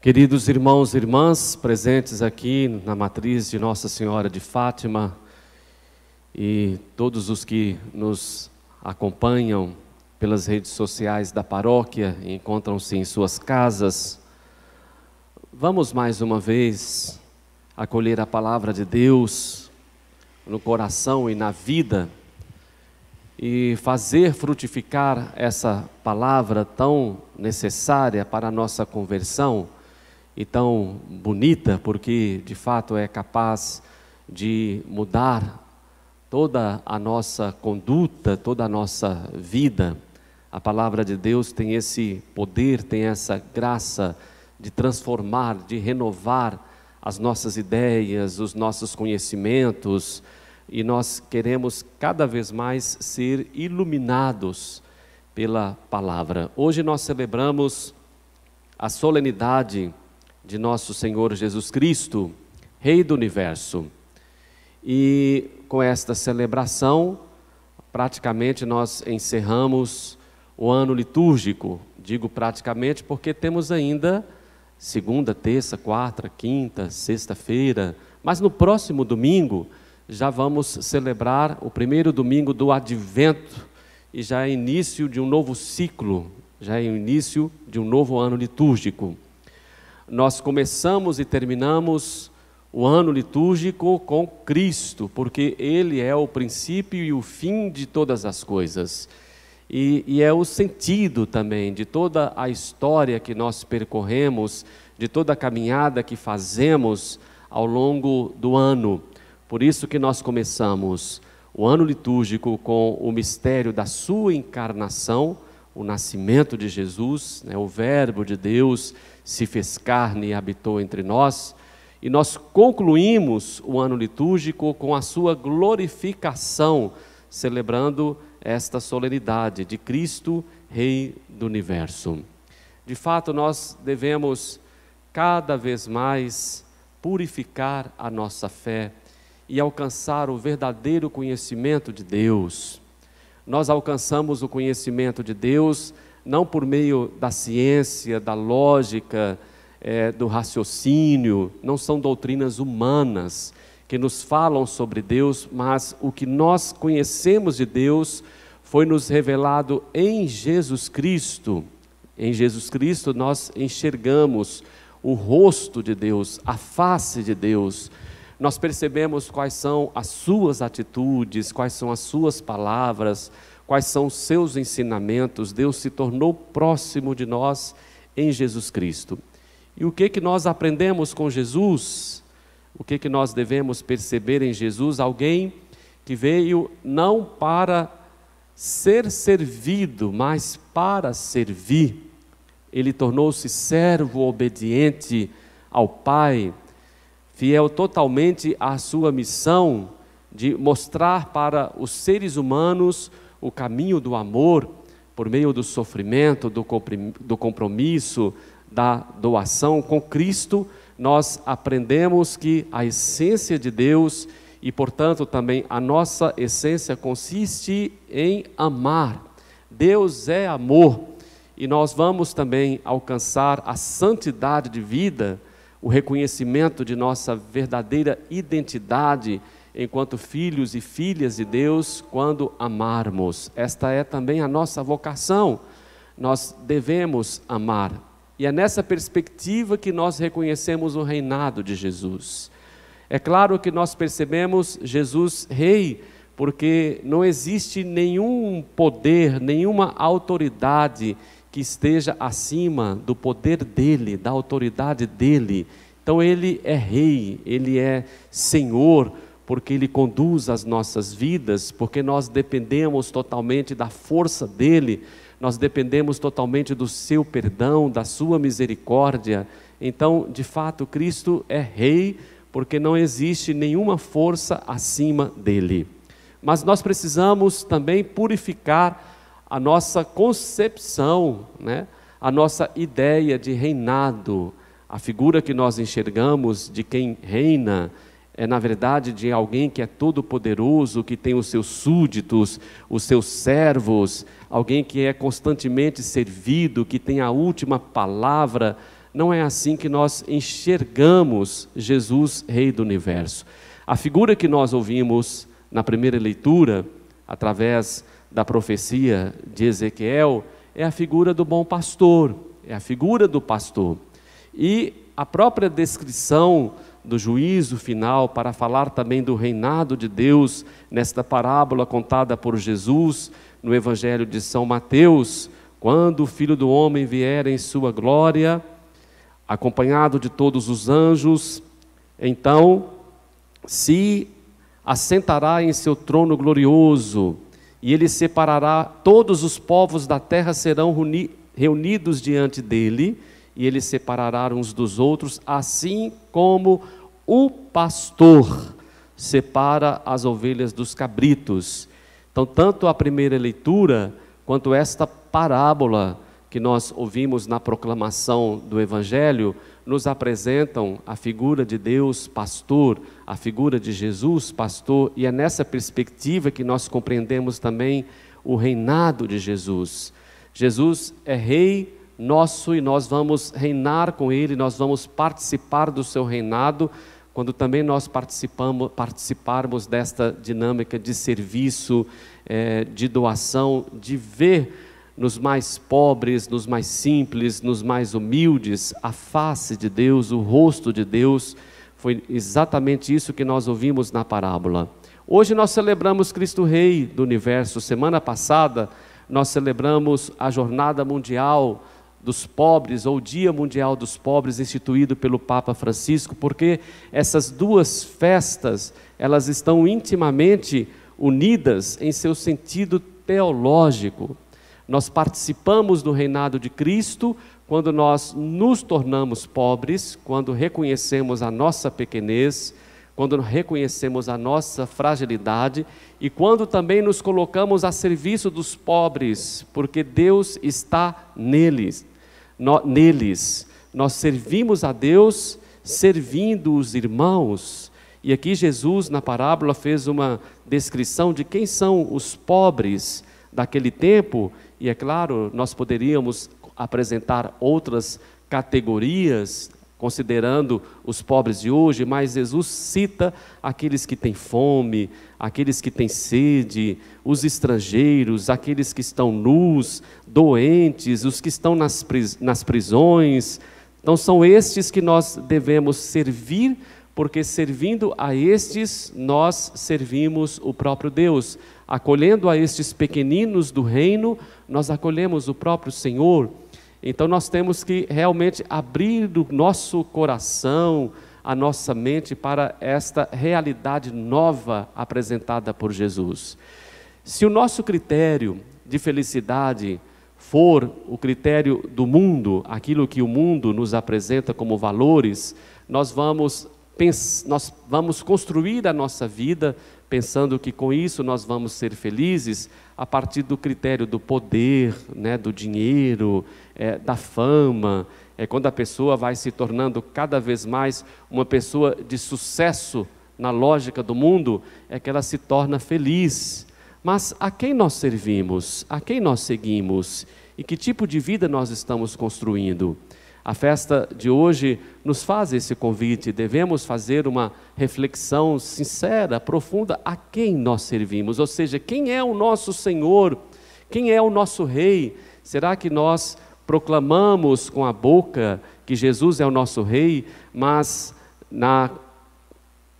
Queridos irmãos e irmãs presentes aqui na matriz de Nossa Senhora de Fátima e todos os que nos acompanham pelas redes sociais da paróquia e encontram-se em suas casas, vamos mais uma vez acolher a palavra de Deus no coração e na vida e fazer frutificar essa palavra tão necessária para a nossa conversão e tão bonita, porque de fato é capaz de mudar toda a nossa conduta, toda a nossa vida. A palavra de Deus tem esse poder, tem essa graça de transformar, de renovar as nossas ideias, os nossos conhecimentos, e nós queremos cada vez mais ser iluminados pela palavra. Hoje nós celebramos a solenidade de nosso Senhor Jesus Cristo, Rei do Universo. E com esta celebração, praticamente nós encerramos o ano litúrgico. Digo praticamente porque temos ainda segunda, terça, quarta, quinta, sexta-feira, mas no próximo domingo já vamos celebrar o primeiro domingo do Advento e já é início de um novo ciclo, já é início de um novo ano litúrgico nós começamos e terminamos o ano litúrgico com Cristo, porque Ele é o princípio e o fim de todas as coisas. E, e, é o sentido também de toda a história que nós percorremos, de toda a caminhada que fazemos ao longo do ano. Por isso que nós começamos o ano litúrgico com o mistério da Sua encarnação o nascimento de Jesus, né, o Verbo de Deus se fez carne e habitou entre nós. E nós concluímos o ano litúrgico com a sua glorificação, celebrando esta solenidade de Cristo, Rei do Universo. De fato, nós devemos cada vez mais purificar a nossa fé e alcançar o verdadeiro conhecimento de Deus nós alcançamos o conhecimento de Deus não por meio da ciência, da lógica, é, do raciocínio, não são doutrinas humanas que nos falam sobre Deus, mas o que nós conhecemos de Deus foi nos revelado em Jesus Cristo. Em Jesus Cristo nós enxergamos o rosto de Deus, a face de Deus nós percebemos quais são as suas atitudes, quais são as suas palavras, quais são os seus ensinamentos. Deus se tornou próximo de nós em Jesus Cristo. E o que que nós aprendemos com Jesus? O que que nós devemos perceber em Jesus? Alguém que veio não para ser servido, mas para servir. Ele tornou-se servo obediente ao Pai fiel totalmente à sua missão de mostrar para os seres humanos o caminho do amor por meio do sofrimento, do compromisso, da doação com Cristo, nós aprendemos que a essência de Deus e, portanto, também a nossa essência consiste em amar. Deus é amor e nós vamos também alcançar a santidade de vida o reconhecimento de nossa verdadeira identidade enquanto filhos e filhas de Deus quando amarmos. Esta é também a nossa vocação. Nós devemos amar. E é nessa perspectiva que nós reconhecemos o reinado de Jesus. É claro que nós percebemos Jesus rei, porque não existe nenhum poder, nenhuma autoridade que esteja acima do poder dele, da autoridade dele. Então ele é rei, ele é senhor, porque ele conduz as nossas vidas, porque nós dependemos totalmente da força dele, nós dependemos totalmente do seu perdão, da sua misericórdia. Então, de fato, Cristo é rei, porque não existe nenhuma força acima dele. Mas nós precisamos também purificar a nossa concepção, né? a nossa ideia de reinado. A figura que nós enxergamos de quem reina é, na verdade, de alguém que é todo-poderoso, que tem os seus súditos, os seus servos, alguém que é constantemente servido, que tem a última palavra. Não é assim que nós enxergamos Jesus, Rei do Universo. A figura que nós ouvimos na primeira leitura, através da profecia de Ezequiel é a figura do bom pastor, é a figura do pastor. E a própria descrição do juízo final, para falar também do reinado de Deus, nesta parábola contada por Jesus no Evangelho de São Mateus, quando o Filho do Homem vier em sua glória, acompanhado de todos os anjos, então se assentará em seu trono glorioso e ele separará todos os povos da terra serão reunidos diante dele, e ele separará uns dos outros, assim como o pastor separa as ovelhas dos cabritos. Então, tanto a primeira leitura quanto esta parábola que nós ouvimos na proclamação do evangelho nos apresentam a figura de Deus pastor, a figura de Jesus pastor, e é nessa perspectiva que nós compreendemos também o reinado de Jesus. Jesus é rei nosso e nós vamos reinar com ele, nós vamos participar do seu reinado quando também nós participamos, participarmos desta dinâmica de serviço, eh, de doação, de ver nos mais pobres, nos mais simples, nos mais humildes, a face de Deus, o rosto de Deus. Foi exatamente isso que nós ouvimos na parábola. Hoje nós celebramos Cristo Rei do universo. Semana passada nós celebramos a Jornada Mundial dos Pobres, ou Dia Mundial dos Pobres, instituído pelo Papa Francisco, porque essas duas festas, elas estão intimamente unidas em seu sentido teológico. Nós participamos do reinado de Cristo quando nós nos tornamos pobres, quando reconhecemos a nossa pequenez, quando reconhecemos a nossa fragilidade e quando também nos colocamos a serviço dos pobres, porque Deus está neles. No, neles. Nós servimos a Deus servindo os irmãos. E aqui Jesus, na parábola, fez uma descrição de quem são os pobres daquele tempo, e é claro, nós poderíamos apresentar outras categorias, considerando os pobres de hoje, mas Jesus cita aqueles que têm fome, aqueles que têm sede, os estrangeiros, aqueles que estão nus, doentes, os que estão nas, pris nas prisões. Então, são estes que nós devemos servir, porque servindo a estes, nós servimos o próprio Deus. Acolhendo a estes pequeninos do reino, nós acolhemos o próprio Senhor. Então nós temos que realmente abrir o nosso coração, a nossa mente para esta realidade nova apresentada por Jesus. Se o nosso critério de felicidade for o critério do mundo, aquilo que o mundo nos apresenta como valores, nós vamos nós vamos construir a nossa vida pensando que com isso nós vamos ser felizes a partir do critério do poder, né, do dinheiro, é, da fama. É quando a pessoa vai se tornando cada vez mais uma pessoa de sucesso na lógica do mundo, é que ela se torna feliz. Mas a quem nós servimos? A quem nós seguimos? E que tipo de vida nós estamos construindo? A festa de hoje nos faz esse convite, devemos fazer uma reflexão sincera, profunda, a quem nós servimos, ou seja, quem é o nosso Senhor, quem é o nosso Rei. Será que nós proclamamos com a boca que Jesus é o nosso Rei, mas na,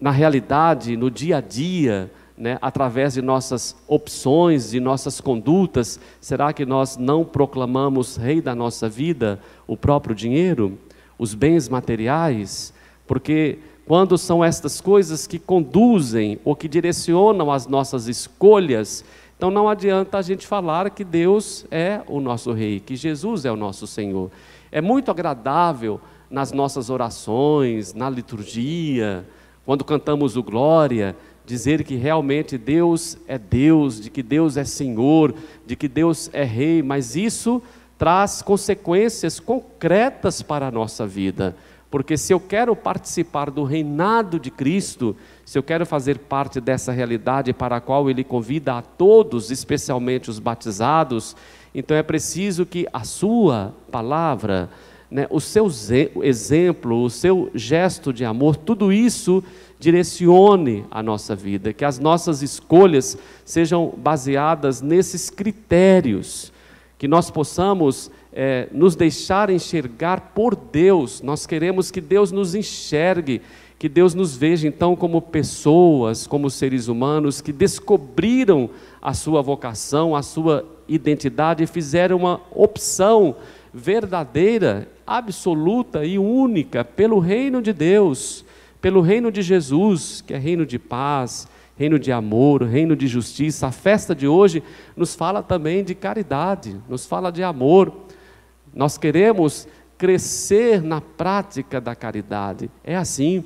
na realidade, no dia a dia, né, através de nossas opções, de nossas condutas, será que nós não proclamamos rei da nossa vida o próprio dinheiro, os bens materiais? Porque quando são estas coisas que conduzem ou que direcionam as nossas escolhas, então não adianta a gente falar que Deus é o nosso rei, que Jesus é o nosso Senhor. É muito agradável nas nossas orações, na liturgia, quando cantamos o Glória dizer que realmente Deus é Deus, de que Deus é Senhor, de que Deus é Rei, mas isso traz consequências concretas para a nossa vida. Porque se eu quero participar do reinado de Cristo, se eu quero fazer parte dessa realidade para a qual Ele convida a todos, especialmente os batizados, então é preciso que a Sua palavra né, o seu exemplo, o seu gesto de amor, tudo isso direcione a nossa vida, que as nossas escolhas sejam baseadas nesses critérios, que nós possamos é, nos deixar enxergar por Deus, nós queremos que Deus nos enxergue, que Deus nos veja então como pessoas, como seres humanos que descobriram a sua vocação, a sua identidade e fizeram uma opção verdadeira absoluta e única pelo reino de Deus, pelo reino de Jesus, que é reino de paz, reino de amor, reino de justiça. A festa de hoje nos fala também de caridade, nos fala de amor. Nós queremos crescer na prática da caridade. É assim.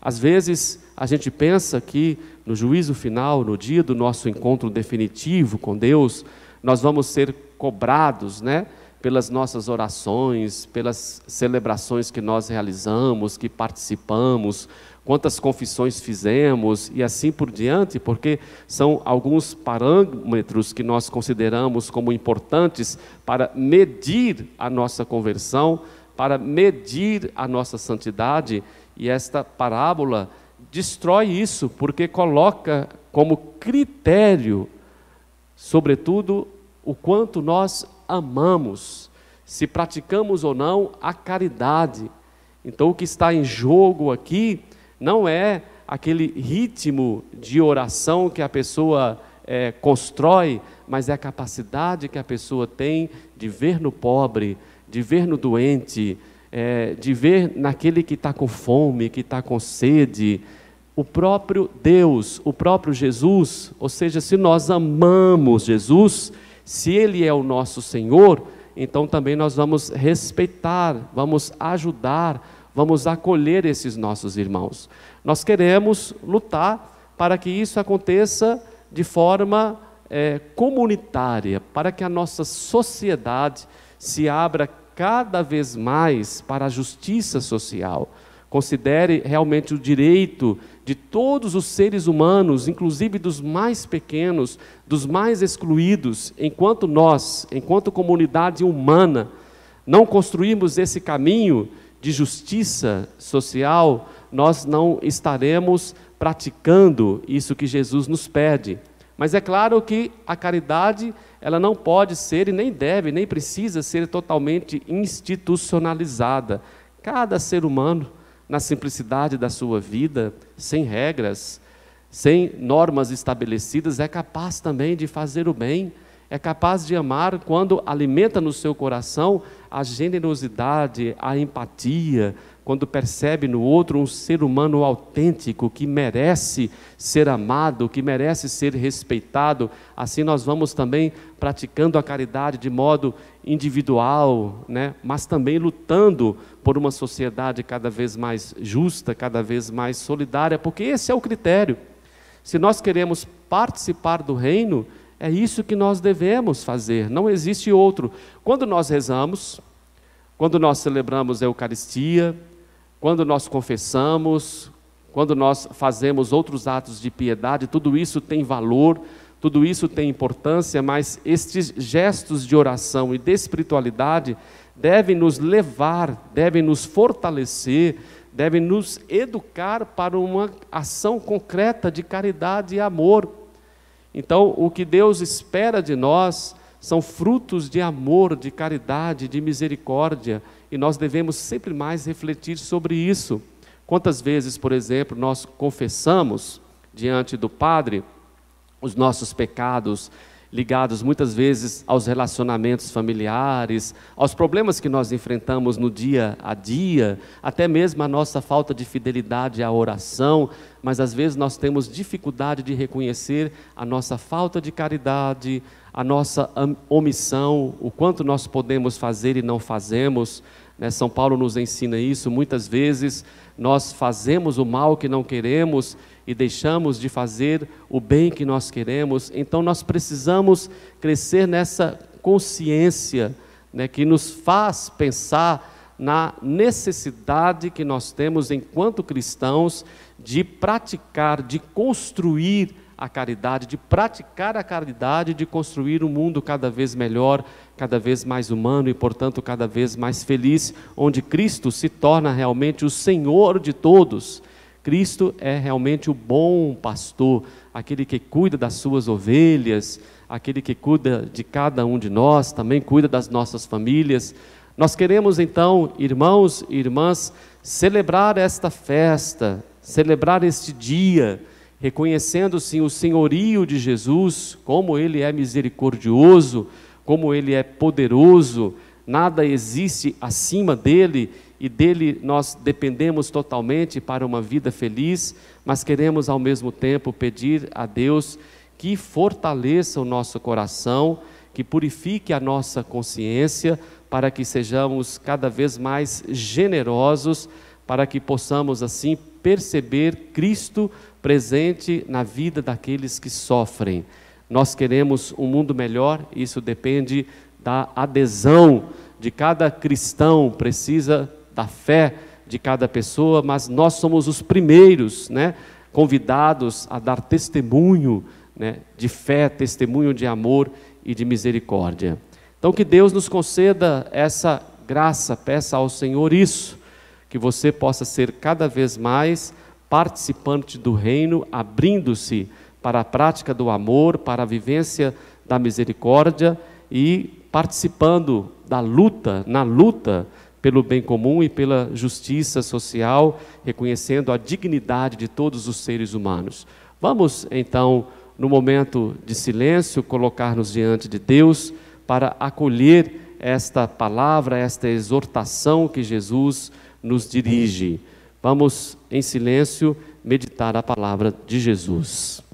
Às vezes a gente pensa que no juízo final, no dia do nosso encontro definitivo com Deus, nós vamos ser cobrados, né? pelas nossas orações, pelas celebrações que nós realizamos, que participamos, quantas confissões fizemos e assim por diante, porque são alguns parâmetros que nós consideramos como importantes para medir a nossa conversão, para medir a nossa santidade, e esta parábola destrói isso, porque coloca como critério, sobretudo, o quanto nós amamos, se praticamos ou não a caridade. Então, o que está em jogo aqui não é aquele ritmo de oração que a pessoa é, constrói, mas é a capacidade que a pessoa tem de ver no pobre, de ver no doente, é, de ver naquele que está com fome, que está com sede, o próprio Deus, o próprio Jesus. Ou seja, se nós amamos Jesus, se Ele é o nosso Senhor, então também nós vamos respeitar, vamos ajudar, vamos acolher esses nossos irmãos. Nós queremos lutar para que isso aconteça de forma é, comunitária, para que a nossa sociedade se abra cada vez mais para a justiça social. Considere realmente o direito de todos os seres humanos, inclusive dos mais pequenos, dos mais excluídos, enquanto nós, enquanto comunidade humana, não construirmos esse caminho de justiça social, nós não estaremos praticando isso que Jesus nos pede. Mas é claro que a caridade, ela não pode ser e nem deve, nem precisa ser totalmente institucionalizada. Cada ser humano na simplicidade da sua vida, sem regras, sem normas estabelecidas, é capaz também de fazer o bem, é capaz de amar quando alimenta no seu coração a generosidade, a empatia, quando percebe no outro um ser humano autêntico que merece ser amado, que merece ser respeitado, assim nós vamos também praticando a caridade de modo individual, né? mas também lutando por uma sociedade cada vez mais justa, cada vez mais solidária, porque esse é o critério. Se nós queremos participar do reino, é isso que nós devemos fazer, não existe outro. Quando nós rezamos, quando nós celebramos a Eucaristia, quando nós confessamos, quando nós fazemos outros atos de piedade, tudo isso tem valor, tudo isso tem importância, mas estes gestos de oração e de espiritualidade devem nos levar, devem nos fortalecer, devem nos educar para uma ação concreta de caridade e amor. Então, o que Deus espera de nós são frutos de amor, de caridade, de misericórdia e nós devemos sempre mais refletir sobre isso. Quantas vezes, por exemplo, nós confessamos diante do Padre os nossos pecados ligados muitas vezes aos relacionamentos familiares, aos problemas que nós enfrentamos no dia a dia, até mesmo a nossa falta de fidelidade à oração, mas às vezes nós temos dificuldade de reconhecer a nossa falta de caridade, a nossa omissão, o quanto nós podemos fazer e não fazemos. Né? São Paulo nos ensina isso, muitas vezes nós fazemos o mal que não queremos e deixamos de fazer o bem que nós queremos. Então nós precisamos crescer nessa consciência né, que nos faz pensar na necessidade que nós temos enquanto cristãos de praticar, de construir a caridade, de praticar a caridade, de construir um mundo cada vez melhor, cada vez mais humano e, portanto, cada vez mais feliz, onde Cristo se torna realmente o Senhor de todos Cristo é realmente o bom pastor, aquele que cuida das suas ovelhas, aquele que cuida de cada um de nós, também cuida das nossas famílias. Nós queremos então, irmãos e irmãs, celebrar esta festa, celebrar este dia, reconhecendo sim o senhorio de Jesus, como ele é misericordioso, como ele é poderoso, nada existe acima dele e dele nós dependemos totalmente para uma vida feliz, mas queremos ao mesmo tempo pedir a Deus que fortaleça o nosso coração, que purifique a nossa consciência, para que sejamos cada vez mais generosos, para que possamos assim perceber Cristo presente na vida daqueles que sofrem. Nós queremos um mundo melhor, isso depende da adesão de cada cristão, precisa da fé de cada pessoa, mas nós somos os primeiros né, convidados a dar testemunho né, de fé, testemunho de amor e de misericórdia. Então, que Deus nos conceda essa graça, peça ao Senhor isso, que você possa ser cada vez mais participante do reino, abrindo-se para a prática do amor, para a vivência da misericórdia e participando da luta, na luta pelo bem comum e pela justiça social, reconhecendo a dignidade de todos os seres humanos. Vamos então, no momento de silêncio, colocar-nos diante de Deus para acolher esta palavra, esta exortação que Jesus nos dirige. Vamos, em silêncio, meditar a palavra de Jesus.